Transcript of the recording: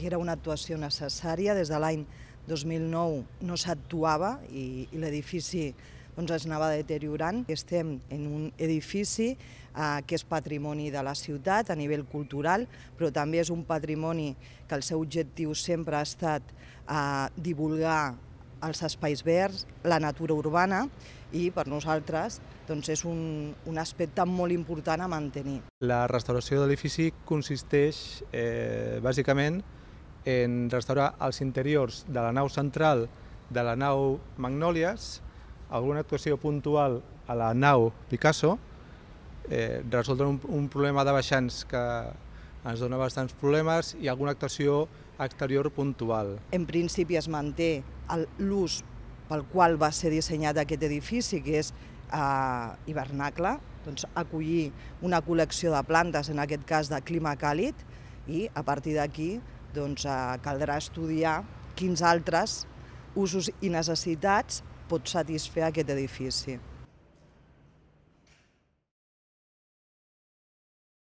Era una actuació necessària. Des de l'any 2009 no s'actuava i, i l'edifici doncs, es anava deteriorant. Estem en un edifici eh, que és patrimoni de la ciutat a nivell cultural, però també és un patrimoni que el seu objectiu sempre ha estat eh, divulgar els espais verds, la natura urbana i per nosaltres doncs és un, un aspecte molt important a mantenir. La restauració de l'edifici consisteix eh, bàsicament en restaurar els interiors de la nau central de la nau Magnòlies, alguna actuació puntual a la nau Picasso, eh, resoldre un, un problema de baixants que ens dona bastants problemes i alguna actuació exterior puntual. En principi es manté l'ús pel qual va ser dissenyat aquest edifici, que és eh, hivernacle, doncs, acollir una col·lecció de plantes, en aquest cas de clima càlid, i a partir d'aquí doncs eh, caldrà estudiar quins altres usos i necessitats pot satisfer aquest edifici.